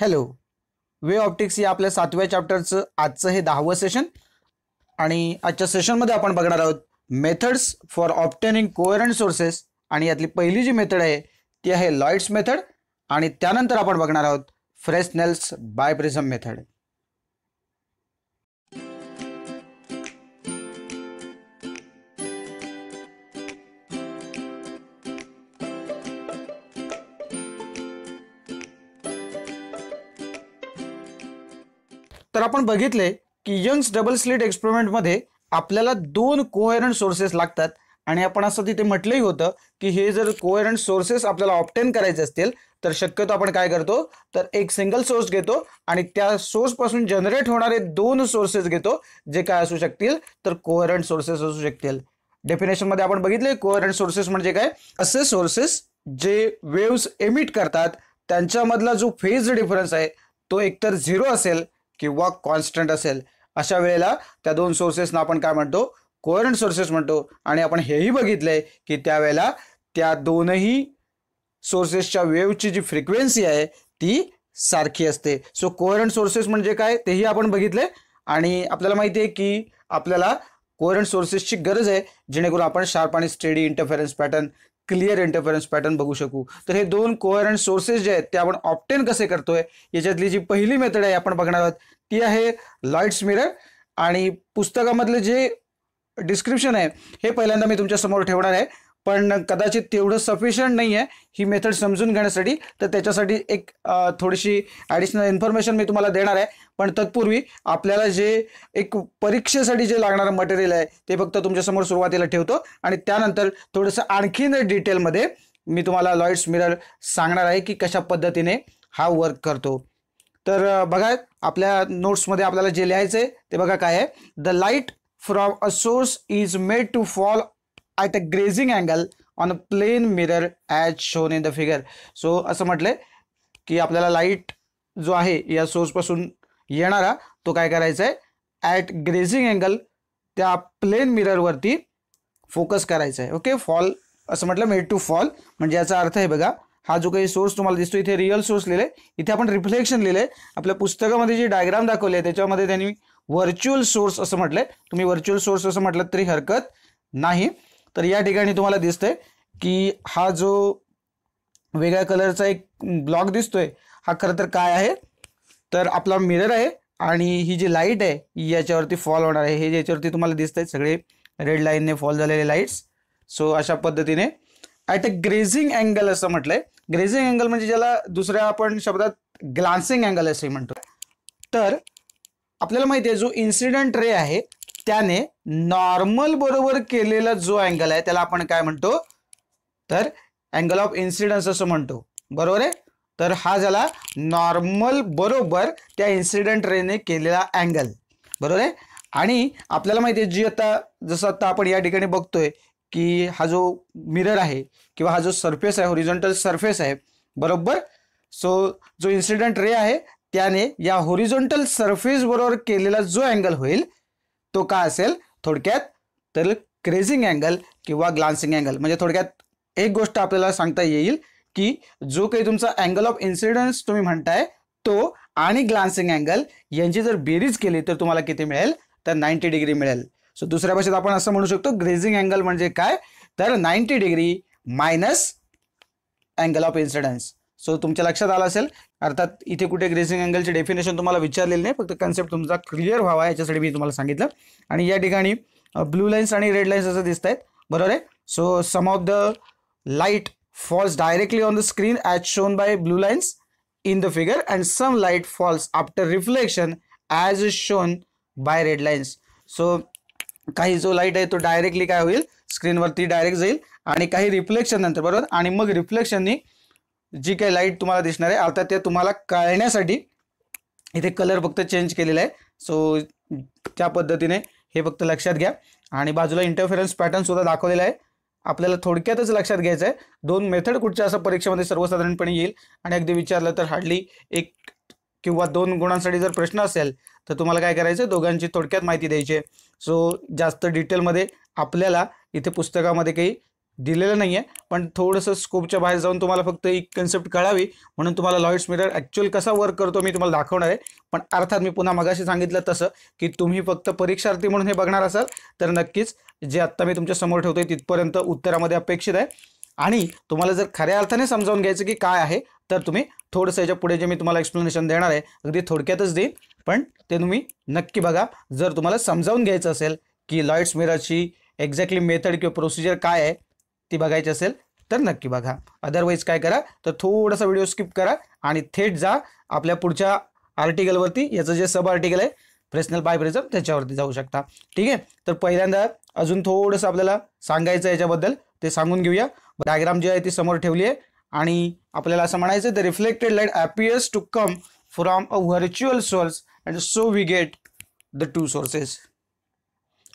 hello वे optics या आपल्या सातव्या चॅप्टरचं आजचं हे दहावं सेशन आणि आजच्या सेशनमध्ये आपण बघणार आहोत methods for obtaining coherent sources आणि यातली पहिली जी मेथड आहे ती आहे लॉइड्स मेथड आणि त्यानंतर आपण बघणार आहोत फ्रेशनेल्स बायप्रिझम मेथड तर आपण बघितले की यंग्स डबल स्लिट एक्सपेरिमेंटमध्ये आपल्याला दोन कोहेरंट सोर्सेस लागतात आणि आपण असं तिथे म्हटलंही होतं की हे जर कोहेरंट सोर्सेस आपल्याला ऑप्टेन करायचे असतील तर शक्यतो आपण काय करतो तर एक सिंगल सोर्स घेतो आणि त्या सोर्सपासून जनरेट होणारे दोन सोर्सेस घेतो जे काय असू शकतील तर कोहेरंट सोर्सेस असू शकतील डेफिनेशनमध्ये आपण बघितले कोहेरंट सोर्सेस म्हणजे काय असे सोर्सेस जे वेव्स एमिट करतात त्यांच्यामधला जो फेज डिफरन्स आहे तो एकतर झिरो असेल किंवा कॉन्स्टंट असेल अशा वेळेला त्या दोन सोर्सेसना आपण काय म्हणतो कोरंट सोर्सेस म्हणतो आणि आपण हेही बघितलंय की त्यावेळेला त्या दोनही सोर्सेसच्या वेवची जी फ्रिक्वेन्सी आहे ती सारखी असते सो कोरंट सोर्सेस म्हणजे काय तेही आपण बघितले आणि आपल्याला माहिती आहे की आपल्याला कोरंट सोर्सेसची गरज आहे जेणेकरून आपण शार्प आणि steady interference pattern clear interference pattern बघू शकू तर हे दोन कोअरंट सोर्सेस जे आहेत ते आपण ऑप्टेन कसे करतोय याच्यातली जी पहिली मेथड आहे आपण बघणार आहोत ती आहे लाईट्स मिरर आणि पुस्तकामधले जे डिस्क्रिप्शन आहे हे पहिल्यांदा मी तुमच्या समोर ठेवणार आहे पण कदाचित तेवढं सफिशियंट नाही आहे ही मेथड समजून घेण्यासाठी तर त्याच्यासाठी एक थोडीशी ॲडिशनल इन्फॉर्मेशन मी तुम्हाला देणार आहे पण तत्पूर्वी आपल्याला जे एक परीक्षेसाठी जे लागणारं मटेरियल आहे ते फक्त तुमच्यासमोर सुरुवातीला ठेवतो आणि त्यानंतर थोडंसं आणखीन डिटेलमध्ये मी तुम्हाला लॉईट्स मिरर सांगणार आहे की कशा पद्धतीने हा वर्क करतो तर बघा आपल्या नोट्समध्ये आपल्याला जे लिहायचं आहे ते बघा काय आहे the light from a source is made to fall at a grazing angle on a plane mirror at shown in the figure so असं म्हटलंय की आपल्याला लाईट जो आहे या सोर्सपासून येणारा तो काय करायचा आहे ॲट ग्रेझिंग अँगल त्या प्लेन मिररवरती फोकस करायचा आहे ओके फॉल असं म्हटलं मेड टू फॉल म्हणजे याचा अर्थ आहे बघा हा जो काही सोर्स तुम्हाला दिसतो इथे रिअल सोर्स लिहिले इथे आपण रिफ्लेक्शन लिहिले आपल्या पुस्तकामध्ये जे डायग्राम दाखवले आहे त्याच्यामध्ये त्यांनी व्हर्च्युअल सोर्स असं म्हटलंय तुम्ही व्हर्च्युअल सोर्स असं म्हटलं तरी हरकत नाही तर या ठिकाणी तुम्हाला दिसतंय की हा जो वेगळ्या कलरचा एक ब्लॉक दिसतोय हा खरं तर काय आहे तर आपला मिरर आहे आणि ही जी लाईट आहे याच्यावरती फॉल होणार आहे हे ज्याच्यावरती तुम्हाला दिसत आहे सगळे रेड लाईनने फॉल झालेले लाईट्स सो अशा पद्धतीने ॲट अ ग्रेझिंग अँगल असं म्हटलंय ग्रेझिंग अँगल म्हणजे ज्याला दुसऱ्या आपण शब्दात ग्लान्सिंग अँगल असंही म्हणतो तर आपल्याला माहिती आहे जो इन्सिडेंट रे आहे त्याने नॉर्मल बरोबर केलेला जो अँगल आहे त्याला आपण काय म्हणतो तर अँगल ऑफ इन्सिडन्स असं म्हणतो बरोबर आहे तर हा झाला नॉर्मल बरोबर त्या इन्सिडेंट रेने केलेला अँगल बरोबर आहे आणि आपल्याला माहिती आहे जी आता जसं आता आपण या ठिकाणी बघतोय की हा जो मिरर आहे किंवा हा जो सरफेस आहे होरिझोंटल सरफेस आहे बरोबर सो जो इन्सिडेंट रे आहे त्याने या होरिझोंटल सरफेस बरोबर केलेला जो अँगल होईल तो का असेल थोडक्यात तर क्रेझिंग अँगल किंवा ग्लान्सिंग अँगल म्हणजे थोडक्यात एक गोष्ट आपल्याला सांगता येईल की जो काही तुमचा अँगल ऑफ इन्सिडन्स तुम्ही म्हणताय तो आणि ग्लान्सिंग अँगल यांची जर बेरीज केली तर तुम्हाला किती मिळेल तर नाईन्टी डिग्री मिळेल सो दुसऱ्या भाषेत आपण असं म्हणू शकतो ग्रेझिंग अँगल म्हणजे काय तर ninety degree minus angle of incidence so तुमच्या लक्षात आलं असेल अर्थात इथे कुठे ग्रेसिंग अँगलचे डेफिनेशन तुम्हाला विचारलेलं नाही फक्त कन्सेप्ट तुमचा क्लिअर व्हावा याच्यासाठी मी तुम्हाला सांगितलं आणि या ठिकाणी ब्लू लाईन्स आणि रेड लाईन्स असं दिसत आहेत बरोबर आहे so some of the light falls directly on the screen as shown by blue lines in the figure and some light falls after reflection as shown by red lines so काही जो light आहे तो directly काय होईल स्क्रीनवरती direct जाईल आणि काही reflection नंतर बरोबर आणि मग रिफ्लेक्शननी जी काही लाईट तुम्हाला दिसणार आहे आता ते तुम्हाला कळण्यासाठी इथे कलर फक्त चेंज केलेला आहे सो त्या पद्धतीने हे फक्त लक्षात घ्या आणि बाजूला इंटरफेरन्स सुद्धा दाखवलेला आहे आपल्याला थोडक्यातच लक्षात घ्यायचं आहे दोन मेथड कुठच्या असं परीक्षेमध्ये सर्वसाधारणपणे येईल आणि अगदी विचारलं तर हार्डली एक किंवा दोन गुणांसाठी जर प्रश्न असेल तर तुम्हाला काय करायचं दोघांची थोडक्यात माहिती द्यायची आहे सो जास्त डिटेलमध्ये आपल्याला इथे पुस्तकामध्ये काही दिलेलं नाही आहे पण थोडंसं स्कोपच्या बाहेर जाऊन तुम्हाला फक्त एक कन्सेप्ट कळावी म्हणून तुम्हाला लॉईट्स मिरर ॲक्च्युअल कसा वर्क करतो मी तुम्हाला दाखवणार आहे पण अर्थात मी पुन्हा मगाशी सांगितलं तसं की तुम्ही फक्त परीक्षार्थी म्हणून हे बघणार असाल तर नक्कीच जे आत्ता मी तुमच्या समोर ठेवतोय तिथपर्यंत उत्तरामध्ये अपेक्षित आहे आणि तुम्हाला जर खऱ्या अर्थाने समजावून घ्यायचं की काय आहे तर तुम्ही थोडंसं याच्या पुढे जे मी तुम्हाला एक्सप्लेनेशन देणार आहे अगदी थोडक्यातच देईन पण ते तुम्ही नक्की बघा जर तुम्हाला समजावून घ्यायचं असेल की लॉईट्स मिररची एक्झॅक्टली मेथड किंवा प्रोसिजर काय आहे ती बघायची असेल तर नक्की बघा अदरवाईज काय करा तर थोडासा व्हिडिओ स्किप करा आणि थेट जा आपल्या पुढच्या आर्टिकलवरती याचं जे सब आर्टिकल आहे फ्रेशनल बायप्रिझम त्याच्यावरती जाऊ शकता ठीक आहे तर पहिल्यांदा अजून थोडंसं आपल्याला सांगायचं याच्याबद्दल ते सांगून घेऊया डायग्राम जी आहे ती समोर ठेवली आहे आणि आपल्याला असं म्हणायचं the reflected light appears to come from a virtual source and so we get the two sources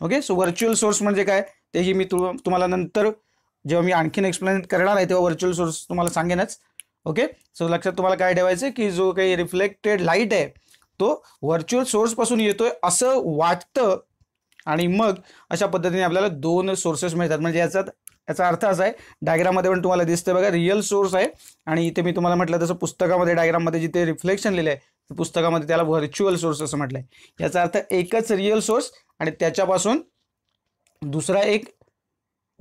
okay so virtual source म्हणजे काय तेही मी तुम्हाला नंतर जेव्हा मी आणखीन एक्सप्लेन करणार आहे तेव्हा व्हर्च्युअल सोर्स तुम्हाला सांगेनच ओके सो लक्षात तुम्हाला काय ठेवायचं की जो काही रिफ्लेक्टेड लाईट आहे तो व्हर्च्युअल सोर्सपासून येतोय असं वाटतं आणि मग अशा पद्धतीने आपल्याला दोन सोर्सेस मिळतात म्हणजे याचा याचा अर्थ असा आहे डायग्राममध्ये पण तुम्हाला दिसतं बघा रिअल सोर्स आहे आणि इथे मी तुम्हाला म्हटलं तसं पुस्तकामध्ये डायग्राममध्ये जिथे रिफ्लेक्शन लिहिलं आहे पुस्तकामध्ये त्याला व्हर्च्युअल सोर्स असं म्हटलं आहे याचा अर्थ एकच रिअल सोर्स आणि त्याच्यापासून दुसरा एक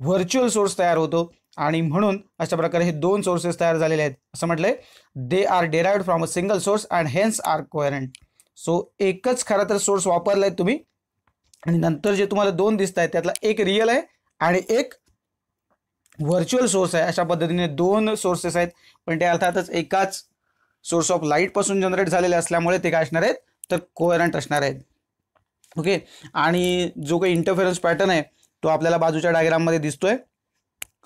व्हर्च्युअल सोर्स तयार होतो आणि म्हणून अशा प्रकारे हे दोन सोर्सेस तयार झालेले आहेत असं म्हटलंय they are derived from a single source and hence are coherent so एकच खरं तर सोर्स वापरलाय तुम्ही आणि नंतर जे तुम्हाला दोन दिसत आहेत त्यातला एक रिअल आहे आणि एक व्हर्च्युअल सोर्स आहे अशा पद्धतीने दोन सोर्सेस आहेत पण ते अर्थातच एकाच सोर्स ऑफ लाईट पासून जनरेट झालेले असल्यामुळे ते काय असणार आहेत तर कोअरंट असणार आहेत ओके आणि जो काही इंटरफेरन्स पॅटर्न आहे तो आपल्याला बाजूच्या डायग्राममध्ये दिसतोय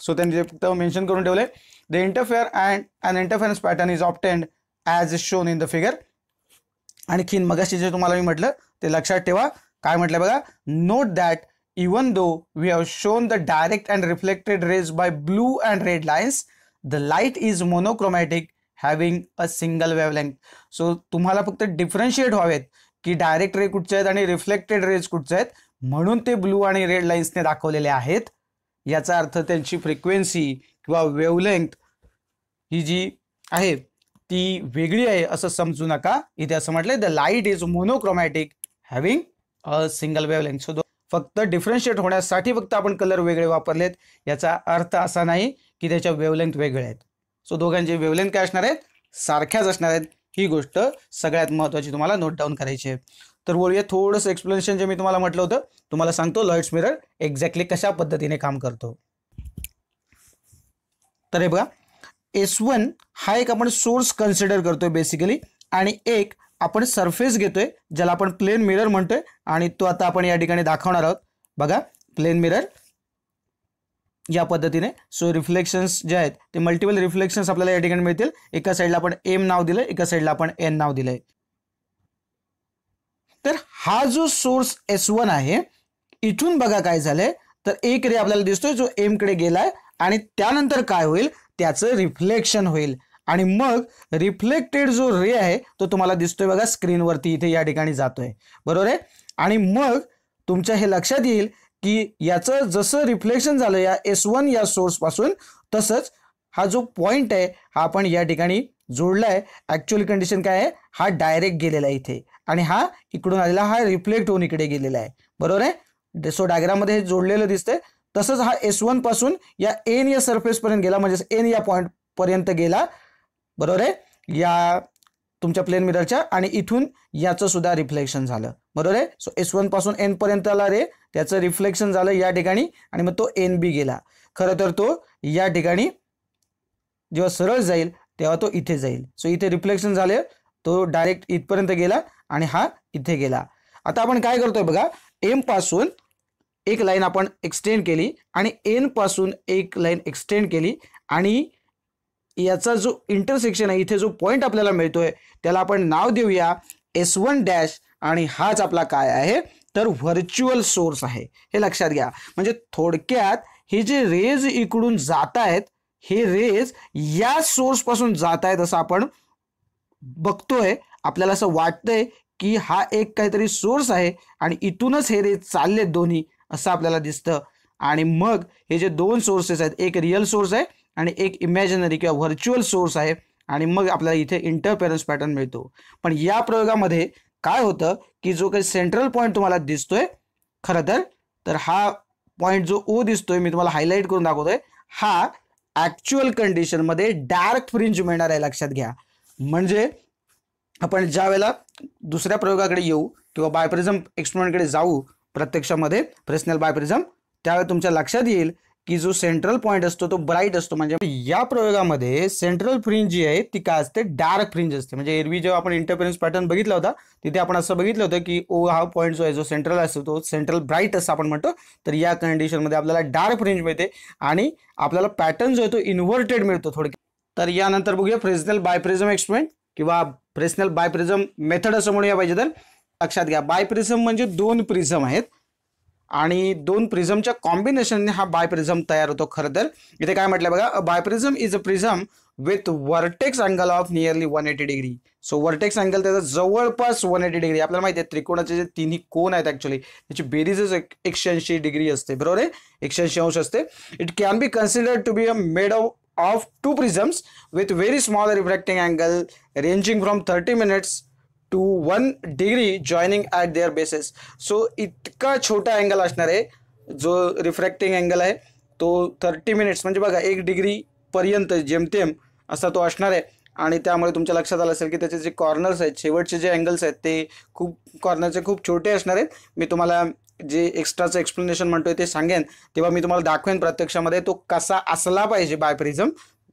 सो त्यांनी फक्त मेन्शन करून ठेवले the interfere and and interference pattern is obtained as shown in the figure आणखीन मगाशी जे तुम्हाला मी म्हटलं ते लक्षात ठेवा काय म्हटलं बघा note that even though we have shown the direct and reflected rays by blue and red lines the light is monochromatic having a single wavelength so तुम्हाला फक्त डिफरन्शिएट व्हावेत की डायरेक्ट रे कुठचे आहेत आणि रिफ्लेक्टेड रेज कुठचे आहेत म्हणून ते ब्लू आणि रेड लाईन्सने दाखवलेले आहेत याचा अर्थ त्यांची फ्रिक्वेन्सी किंवा वेवलेंथ ही जी आहे ती वेगळी आहे असं समजू नका इथे असं म्हटलंय the light is monochromatic having a single wavelength so फक्त डिफरन्शिएट होण्यासाठी फक्त आपण कलर वेगळे वापरलेत याचा अर्थ असा नाही की त्याच्या वेवलेंथ वेगळ्या आहेत सो दोघांचे वेवलेंथ काय असणार आहेत सारख्याच असणार आहेत ही गोष्ट सगळ्यात महत्वाची तुम्हाला नोट डाऊन करायची आहे तर बोलूया थोडंसं एक्सप्लेनेशन जे मी तुम्हाला म्हटलं होतं तुम्हाला सांगतो लॉइट्स मिरर एक्झॅक्टली कशा पद्धतीने काम करतो तर हे बघा एस वन हा एक आपण सोर्स कन्सिडर करतोय बेसिकली आणि एक आपण सरफेस घेतोय ज्याला आपण प्लेन मिरर म्हणतोय आणि तो आता आपण या ठिकाणी दाखवणार आहोत बघा प्लेन मिरर या पद्धतीने सो रिफ्लेक्शन्स जे आहेत ते मल्टिपल रिफ्लेक्शन्स आपल्याला या ठिकाणी मिळतील एका साईडला आपण एम नाव दिलं एका साईडला आपण एन नाव दिलं तर हा जो सोर्स एस वन आहे इथून बघा काय झालंय तर एक रे आपल्याला दिसतोय जो एम कडे गेलाय आणि त्यानंतर काय होईल त्याचं रिफ्लेक्शन होईल आणि मग रिफ्लेक्टेड जो रे आहे तो तुम्हाला दिसतोय बघा स्क्रीनवरती इथे या ठिकाणी जातोय बरोबर आहे आणि मग तुमच्या हे लक्षात येईल की याचं जसं रिफ्लेक्शन झालं या एस वन या पासून तसंच हा जो पॉईंट आहे हा आपण या ठिकाणी जोडलाय ऍक्च्युअल कंडिशन काय आहे हा डायरेक्ट गेलेला आहे इथे आणि हा इकडून आलेला हा रिफ्लेक्ट होऊन इकडे गेलेला आहे बरोबर आहे सो डायग्रामध्ये हे जोडलेलं दिसतंय तसंच हा एस वन पासून या एन या सरफेस पर्यंत गेला म्हणजे एन या पॉईंट पर्यंत गेला बरोबर आहे या तुमच्या प्लेन मिररच्या आणि इथून याचं सुद्धा रिफ्लेक्शन झालं बरोबर आहे सो एस वन पासून एन पर्यंत आला रे त्याचं रिफ्लेक्शन झालं या ठिकाणी आणि मग तो एन बी गेला खरं तर तो या ठिकाणी जेव्हा सरळ जाईल तेव्हा तो इथे जाईल सो इथे रिफ्लेक्शन झालं तो डायरेक्ट इथपर्यंत गेला आणि हा इथे गेला आता आपण काय करतोय बघा एम पासून एक लाईन आपण एक्सटेंड केली आणि एन पासून एक लाईन एक्सटेंड केली आणि याचा जो इंटरसेक्शन आहे इथे जो पॉईंट आपल्याला मिळतोय त्याला आपण नाव देऊया एस वन डॅश आणि हाच आपला काय आहे तर व्हर्च्युअल सोर्स आहे हे लक्षात घ्या म्हणजे थोडक्यात हे जे रेज इकडून जात आहेत हे रेज या पासून जात आहेत असं आपण बघतोय आपल्याला असं वाटतंय की हा एक काहीतरी सोर्स आहे आणि इथूनच हे रे चालले दोन्ही असं आपल्याला दिसतं आणि मग हे जे दोन सोर्सेस आहेत एक रिअल सोर्स आहे आणि एक इमॅजिनरी किंवा व्हर्च्युअल सोर्स आहे आणि मग आपल्याला इथे इंटरपेरन्स पॅटर्न मिळतो पण या प्रयोगामध्ये काय होतं की जो काही सेंट्रल पॉईंट तुम्हाला दिसतोय खरं तर तर हा पॉईंट जो ओ दिसतोय मी तुम्हाला हायलाईट करून दाखवतोय हा ॲक्च्युअल कंडिशनमध्ये डार्क फ्रिंज मिळणार आहे लक्षात घ्या म्हणजे आपण ज्या वेळेला दुसऱ्या प्रयोगाकडे येऊ किंवा बायप्रिझम एक्सपेरिमेंटकडे जाऊ प्रत्यक्षामध्ये फ्रेस्नेल बायप्रिझम त्यावेळेस तुमच्या लक्षात येईल की जो सेंट्रल पॉईंट असतो तो ब्राईट असतो म्हणजे या प्रयोगामध्ये सेंट्रल फ्रिंज जी आहे ती काय असते डार्क फ्रिंज असते म्हणजे एरवी जेव्हा आपण इंटरफेरन्स पॅटर्न बघितला होता तिथे आपण असं बघितलं होतं की ओ हा पॉईंट जो आहे जो सेंट्रल असतो तो सेंट्रल ब्राईट असं आपण म्हणतो तर या कंडिशनमध्ये आपल्याला डार्क फ्रिंज मिळते आणि आपल्याला पॅटर्न जो आहे तो इन्व्हर्टेड मिळतो थोडक्यात तर यानंतर बघूया फ्रेसनल बायप्रिझम एक्सपेरिमेंट किंवा फ्रेसनल बायप्रिझम मेथड असं म्हणूया पाहिजे तर लक्षात घ्या बायप्रिझम म्हणजे दोन प्रिझम आहेत आणि दोन प्रिझमच्या कॉम्बिनेशनने हा बायप्रिझम तयार होतो खरं तर इथे काय म्हटलं बघा biprism is a prism with vertex angle of nearly one eighty degree so vertex angle त्याचा जवळपास वन एटी डिग्री आपल्याला माहिती आहे त्रिकोणाचे जे तिन्ही कोण आहेत ऍक्च्युली त्याची बेरीजच एकशे ऐंशी डिग्री असते बरोबर आहे एकशे ऐंशी अंश असते it can be considered to be a made of of two prisms with very small refracting angle ranging from 30 minutes to one degree joining at their bases so इतका छोटा अँगल असणार आहे जो रिफ्रॅक्टिंग अँगल आहे तो thirty minutes म्हणजे बघा एक डिग्रीपर्यंत जेमतेम असा तो असणार आहे आणि त्यामुळे तुमच्या लक्षात आलं असेल की त्याचे जे कॉर्नर्स आहेत शेवटचे जे अँगल्स आहेत ते खूप कॉर्नरचे खूप छोटे असणार आहेत मी तुम्हाला जे एक्स्ट्राचं एक्सप्लेनेशन म्हणतोय ते सांगेन तेव्हा मी तुम्हाला दाखवेन प्रत्यक्षामध्ये तो कसा असला पाहिजे बायप्रिझम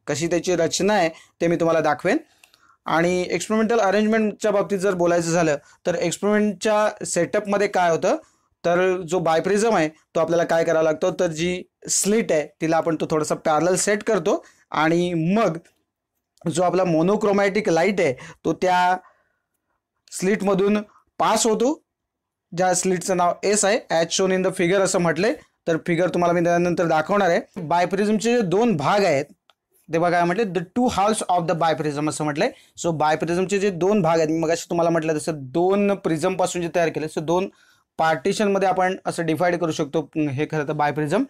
कशी त्याची रचना आहे ते मी तुम्हाला दाखवेन आणि एक्सपेरिमेंटल अरेंजमेंटच्या बाबतीत जर बोलायचं झालं तर एक्सपेरिमेंटच्या सेटअपमध्ये काय होतं तर जो बायप्रिझम आहे तो आपल्याला काय करावा लागतो तर जी स्लिट आहे तिला आपण तो थोडासा पॅरल सेट करतो आणि मग जो आपला मोनोक्रोमॅटिक लाईट आहे तो त्या स्लिटमधून पास होतो ज्या स्लिटचं नाव एस आहे as shown in the figure असं म्हटलंय तर फिगर तुम्हाला मी त्यानंतर दाखवणार आहे बायप्रिझमचे जे दोन भाग आहेत ते बघा म्हटले the two halves of the biprism असं म्हटलंय सो बायप्रिझमचे जे दोन भाग आहेत मग मग तुम्हाला म्हटलं तसं दोन प्रिझमपासून जे तयार केले सो दोन पार्टिशनमध्ये आपण असं डिफाईड करू शकतो हे खरं तर biprism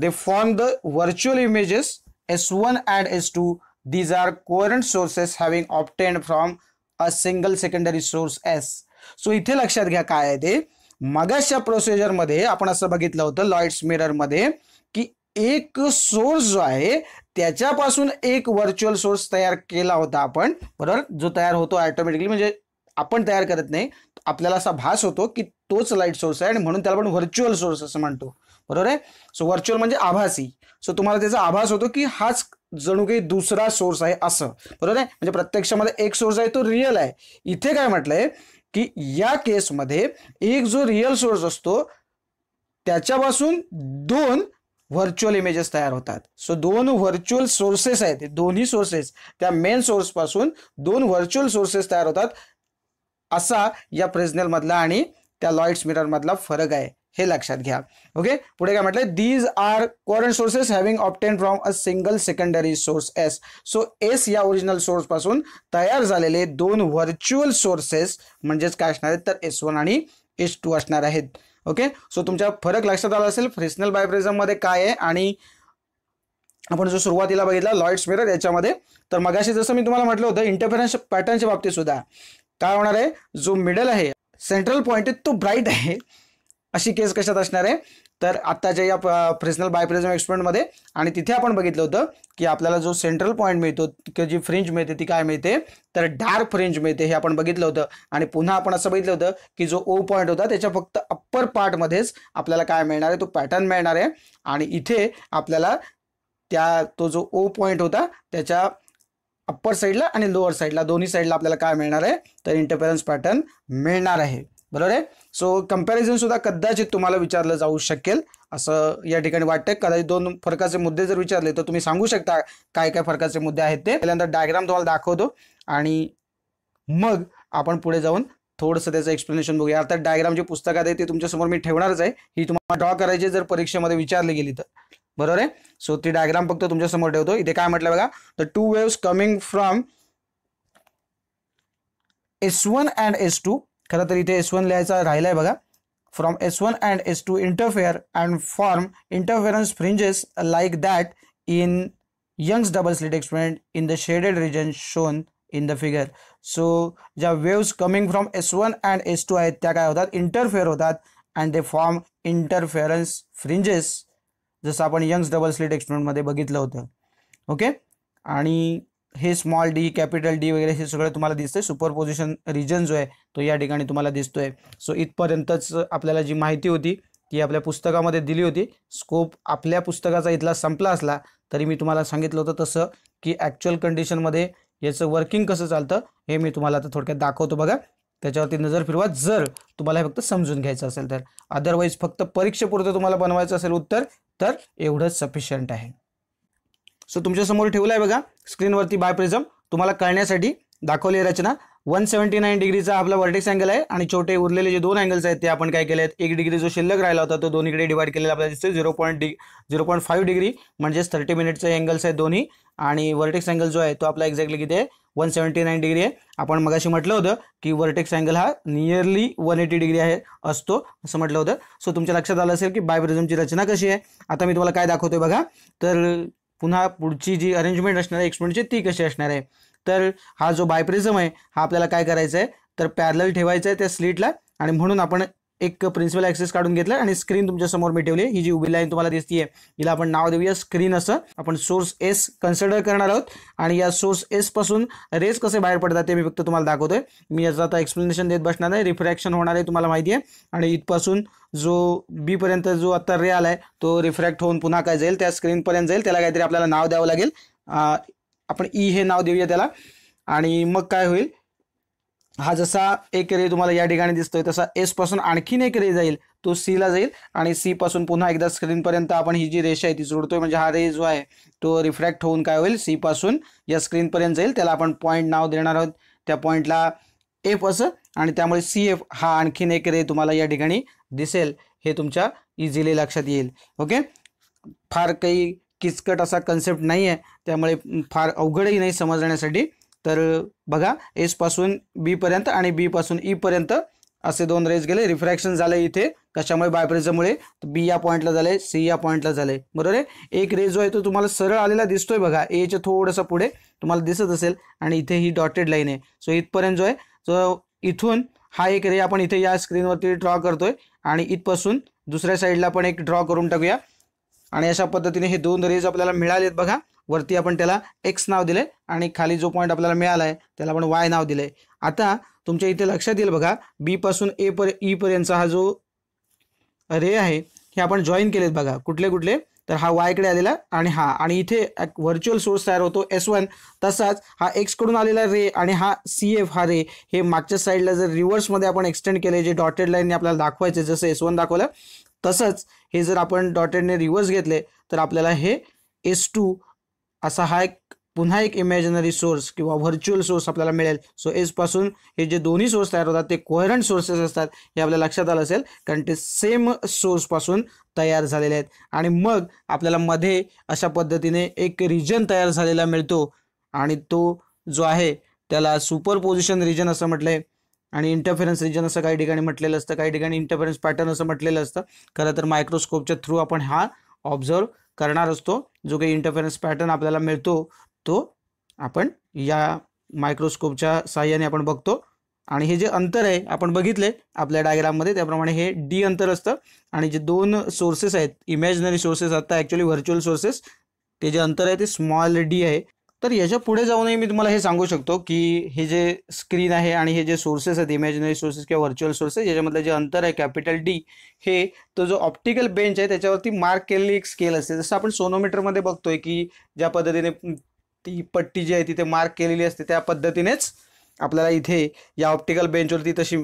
they form the virtual images S one and S two these are coherent sources having obtain from a single secondary source S so इथे लक्षात घ्या काय आहे ते मागासच्या प्रोसिजरमध्ये आपण असं बघितलं होतं लॉइट्स मिररमध्ये की एक सोर्स जो आहे त्याच्यापासून एक व्हर्च्युअल सोर्स तयार केला होता आपण बरोबर जो तयार होतो ऑटोमॅटिकली म्हणजे आपण तयार करत नाही आपल्याला असा भास होतो की तोच लाईट सोर्स आहे आणि म्हणून त्याला आपण व्हर्च्युअल सोर्स असं म्हणतो बरोबर आहे सो व्हर्च्युअल म्हणजे आभासी सो तुम्हाला त्याचा आभास होतो की हाच जणू काही दुसरा सोर्स आहे असं बरोबर आहे म्हणजे प्रत्यक्षामध्ये एक सोर्स आहे तो रिअल आहे इथे काय म्हटलंय की या केसमध्ये एक जो रिअल सोर्स असतो त्याच्यापासून दोन व्हर्च्युअल इमेजेस तयार होतात सो दोन व्हर्च्युअल सोर्सेस आहेत दोन्ही सोर्सेस त्या मेन सोर्सपासून दोन व्हर्च्युअल सोर्सेस तयार होतात असा या प्रेझनेलमधला आणि त्या लॉइट्स मिररमधला फरक आहे हे लक्षात घ्या ओके पुढे काय म्हटलं these are coherent sources having obtain from a single secondary source S so S या ओरिजिनल सोर्स पासून तयार झालेले दोन व्हर्च्युअल सोर्सेस म्हणजेच काय असणार आहेत तर एस वन आणि एस टू असणार आहेत ओके सो तुमच्या फरक लक्षात आला असेल फ्रेशनल मध्ये काय आहे आणि आपण जो सुरुवातीला बघितला लॉइड्स मिरर याच्यामध्ये तर मगाशी जसं मी तुम्हाला म्हटलं होतं इंटरफेरन्स पॅटर्नच्या बाबतीत सुद्धा काय होणार आहे जो मिडल आहे सेंट्रल पॉईंट तो ब्राईट आहे अशी केस कशात असणार आहे तर आत्ताच्या या फ्रेशनल बायप्रिझम एक्सपेरिमेंटमध्ये आणि तिथे आपण बघितलं होतं की आपल्याला जो सेंट्रल पॉईंट मिळतो किंवा जी फ्रिंज मिळते ती काय मिळते तर डार्क फ्रिंज मिळते हे आपण बघितलं होतं आणि पुन्हा आपण असं बघितलं होतं की जो ओ पॉईंट होता त्याच्या फक्त अप्पर पार्टमध्येच आपल्याला काय मिळणार आहे तो पॅटर्न मिळणार आहे आणि इथे आपल्याला त्या तो जो ओ पॉईंट होता त्याच्या अप्पर साइडला आणि लोअर साईडला दोन्ही साईडला आपल्याला काय मिळणार आहे तर इंटरफेरन्स पॅटर्न मिळणार आहे बरोबर आहे सो कम्पॅरिझन सुद्धा कदाचित तुम्हाला विचारलं जाऊ शकेल असं या ठिकाणी वाटतंय कदाचित दोन फरकाचे मुद्दे जर विचारले तर तुम्ही सांगू शकता काय काय फरकाचे मुद्दे आहेत ते पहिल्यांदा डायग्राम तुम्हाला दाखवतो आणि मग आपण पुढे जाऊन थोडंसं त्याचं एक्सप्लेनेशन बघूया अर्थात डायग्राम जे पुस्तकात आहे ते तुमच्यासमोर मी ठेवणारच आहे ही तुम्हाला ड्रॉ करायची जर परीक्षेमध्ये विचारली गेली तर बरोबर आहे सो ती डायग्राम फक्त तुमच्यासमोर ठेवतो इथे काय म्हटलं बघा the two waves coming from S one and S two खरं तर इथे एस वन लिहायचा राहिला आहे बघा from S one and S two interfere and form interference fringes like that in Young's double slit experiment in the shaded region shown in the figure so ज्या waves coming from S one and S two आहेत त्या काय होतात interfere होतात and they form interference fringes जसं आपण Young's double slit एक्सपेरिमेंटमध्ये बघितलं होतं ओके आणि हे स्मॉल डी कॅपिटल डी वगैरे हे सगळं तुम्हाला दिसतंय सुपर पोझिशन रिजन जो आहे तो या ठिकाणी तुम्हाला दिसतोय सो इथपर्यंतच आपल्याला जी माहिती होती ती आपल्या पुस्तकामध्ये दिली होती स्कोप आपल्या पुस्तकाचा इथला संपला असला तरी मी तुम्हाला सांगितलं होतं तसं की ॲक्च्युअल कंडिशनमध्ये याचं वर्किंग कसं चालतं हे मी तुम्हाला आता थोडक्यात दाखवतो बघा त्याच्यावरती नजर फिरवा जर तुम्हाला हे फक्त समजून घ्यायचं असेल तर अदरवाईज फक्त परीक्षेपुरतं तुम्हाला बनवायचं असेल उत्तर तर एवढंच सफिशियंट आहे सो तुमच्यासमोर ठेवला आहे बघा स्क्रीनवरती बायप्रिझम तुम्हाला कळण्यासाठी दाखवली आहे रचना वन सेव्हन्टी नाईन डिग्रीचा आपला वर्टेक्स अँगल आहे आणि छोटे उरलेले जे दोन अँगल्स आहेत ते आपण काय केले आहेत एक डिग्री जो शिल्लक राहिला होता तो दोन्हीकडे डिवाईड केलेला आपल्याला दिसतो झिरो पॉईंट डि झिरो पॉईंट फाईव्ह डिग्री म्हणजेच थर्टी मिनिटचे अँगल्स आहेत दोन्ही आणि वर्टेक्स अँगल जो आहे तो आपला एक्झॅक्टली किती आहे वन सेवेंटी नाईन डिग्री आहे आपण मगाशी म्हटलं होतं की वर्टेक्स अँगल हा नियरली वन एटी डिग्री आहे असतो असं म्हटलं होतं सो तुमच्या लक्षात आलं असेल की प्रिझमची रचना कशी आहे आता मी तुम्हाला काय दाखवतोय बघा तर पुन्हा पुढची जी अरेंजमेंट असणार आहे एक्सपेंटची ती कशी असणार आहे तर हा जो बायप्रिझम आहे हा आपल्याला काय करायचा आहे तर पॅरल ठेवायचं आहे त्या स्लीटला आणि म्हणून आपण एक प्रिन्सिपल ॲक्सेस काढून घेतला आणि स्क्रीन तुमच्या समोर मी ठेवली ही जी उभी लाईन तुम्हाला दिसतीये हिला आपण नाव देऊया स्क्रीन असं आपण सोर्स एस कन्सिडर करणार आहोत आणि या सोर्स एस पासून रेस कसे बाहेर पडतात ते मी फक्त तुम्हाला दाखवतोय मी याचं आता एक्सप्लेनेशन देत बसणार आहे रिफ्रॅक्शन होणार आहे तुम्हाला माहिती आहे आणि इथपासून जो बी पर्यंत जो आता रे आलाय तो रिफ्रॅक्ट होऊन पुन्हा काय जाईल त्या स्क्रीनपर्यंत जाईल त्याला काहीतरी आपल्याला नाव द्यावं लागेल आपण ई e हे नाव देऊया त्याला आणि मग काय होईल हा जसा एक रे तुम्हाला या ठिकाणी दिसतोय तसा एस पासून आणखीन एक रे जाईल तो सीला जाईल आणि सी पासून पुन्हा एकदा स्क्रीनपर्यंत आपण ही जी रेषा आहे ती जोडतोय म्हणजे हा रे जो आहे तो रिफ्रॅक्ट होऊन काय होईल सी पासून या स्क्रीनपर्यंत जाईल त्याला आपण पॉईंट नाव देणार आहोत त्या पॉईंटला एफ असं आणि त्यामुळे सी एफ हा आणखीन एक रे तुम्हाला या ठिकाणी दिसेल हे तुमच्या इझिली लक्षात येईल ओके फार काही किचकट असा कन्सेप्ट नाही आहे त्यामुळे फार अवघडही नाही समजण्यासाठी तर बघा एसपासून बीपर्यंत आणि बीपासून ईपर्यंत e असे दोन रेज गेले रिफ्रॅक्शन झालं इथे कशामुळे बायप्रेझमुळे बी या पॉईंटला झाले सी या पॉईंटला झाले बरोबर आहे एक रेज जो आहे तो तुम्हाला सरळ आलेला दिसतोय बघा एच्या थोडंसं पुढे तुम्हाला दिसत असेल आणि इथे ही डॉटेड लाईन आहे सो इथपर्यंत जो आहे जो इथून हा एक रे आपण इथे या स्क्रीनवरती ड्रॉ करतोय आणि इथपासून दुसऱ्या साईडला पण एक ड्रॉ करून टाकूया आणि अशा पद्धतीने हे दोन रेज आपल्याला मिळालेत बघा वरती आपण त्याला एक्स नाव दिले आणि खाली जो पॉईंट आपल्याला मिळाला आहे त्याला आपण वाय नाव दिले आता तुमच्या इथे लक्षात येईल बघा बी पासून ए पर ई e पर्यंतचा हा जो रे आहे हे आपण जॉईन केलेत बघा कुठले कुठले तर हा वायकडे आलेला आणि हा आणि इथे व्हर्च्युअल सोर्स तयार होतो एस वन तसाच हा एक्सकडून आलेला रे आणि हा सी एफ हा रे हे मागच्या साईडला जर रिव्हर्समध्ये आपण एक्सटेंड केले जे डॉटेड लाईनने आपल्याला दाखवायचे जसं एस वन दाखवलं तसंच हे जर आपण डॉटेडने रिवर्स घेतले तर आपल्याला हे एस टू असा हा एक पुन्हा एक इमॅजिनरी सोर्स किंवा व्हर्च्युअल सोर्स आपल्याला मिळेल सो एसपासून हे जे दोन्ही सोर्स तयार होतात ते कोहरंट सोर्सेस असतात हे आपल्याला लक्षात आलं असेल कारण ते सेम सोर्सपासून तयार झालेले आहेत आणि मग आपल्याला मध्ये अशा पद्धतीने एक रिजन तयार झालेला मिळतो आणि तो जो आहे त्याला सुपर पोझिशन रिजन असं म्हटलंय आणि इंटरफेरन्स रिजन असं काही ठिकाणी म्हटलेलं असतं काही ठिकाणी इंटरफेरन्स पॅटर्न असं म्हटलेलं असतं खरं तर मायक्रोस्कोपच्या थ्रू आपण हा ऑब्झर्व करणार असतो जो काही इंटरफेरन्स पॅटर्न आपल्याला मिळतो तो आपण या मायक्रोस्कोपच्या सहाय्याने आपण बघतो आणि हे जे अंतर आहे आपण बघितले आपल्या डायग्राममध्ये त्याप्रमाणे हे डी अंतर असतं आणि जे दोन सोर्सेस आहेत इमॅजिनरी सोर्सेस आता ॲक्च्युली व्हर्च्युअल सोर्सेस ते जे अंतर आहे ते स्मॉल डी आहे तर याच्या पुढे जाऊनही मी तुम्हाला हे सांगू शकतो की हे जे स्क्रीन आहे आणि हे जे सोर्सेस आहेत इमॅजिनरी सोर्सेस किंवा व्हर्च्युअल सोर्सेस याच्यामधलं जे अंतर आहे कॅपिटल डी हे तो जो ऑप्टिकल बेंच आहे त्याच्यावरती मार्क केलेली एक स्केल असते जसं आपण सोनोमीटरमध्ये बघतोय की ज्या पद्धतीने ती पट्टी जी आहे तिथे मार्क केलेली असते त्या पद्धतीनेच आपल्याला इथे या ऑप्टिकल बेंचवरती तशी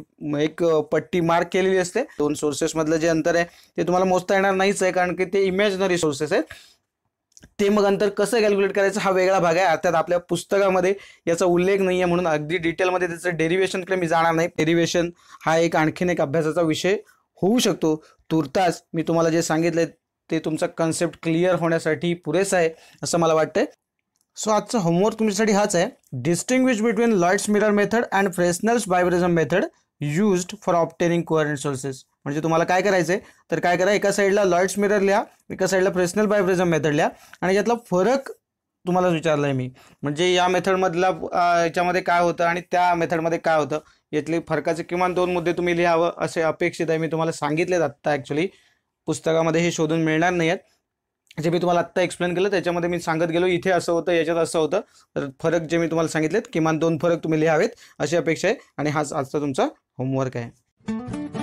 एक पट्टी मार्क केलेली असते दोन सोर्सेसमधलं जे अंतर आहे ते तुम्हाला मोजता येणार नाहीच आहे कारण की ते इमॅजिनरी सोर्सेस आहेत ते मग अंतर कसं कॅल्क्युलेट करायचं हा वेगळा भाग आहे अर्थात आपल्या पुस्तकामध्ये याचा उल्लेख नाही आहे म्हणून अगदी डिटेलमध्ये त्याचं डेरिव्हेशनकडे मी जाणार नाही डेरिवेशन हा एक आणखीन एक अभ्यासाचा विषय होऊ शकतो तुर्तास मी तुम्हाला जे सांगितलं ते तुमचा कन्सेप्ट क्लिअर होण्यासाठी पुरेसा आहे असं मला वाटतंय सो आजचं होमवर्क तुमच्यासाठी हाच आहे distinguish between Lloyd's mirror method and Fresnel's biprism method used for obtaining coherent sources म्हणजे तुम्हाला काय करायचंय तर काय करा एका साईडला लॉर्ड्स मिरर लिहा एका साईडला फ्रेशनल बायफ्रेझम मेथड लिहा आणि यातला फरक तुम्हाला विचारला आहे मी म्हणजे या मेथडमधला याच्यामध्ये काय होतं आणि त्या मेथडमध्ये काय होतं यातले फरकाचे किमान दोन मुद्दे तुम्ही लिहावं असे अपेक्षित आहे मी तुम्हाला सांगितलेत आत्ता ॲक्च्युली पुस्तकामध्ये हे शोधून मिळणार नाही आहेत जे मी तुम्हाला आत्ता एक्सप्लेन केलं त्याच्यामध्ये मी सांगत गेलो इथे असं होतं याच्यात असं होतं तर फरक जे मी तुम्हाला सांगितलेत किमान दोन फरक तुम्ही लिहावेत अशी अपेक्षा आहे आणि हाच आजचा तुमचा होमवर्क आहे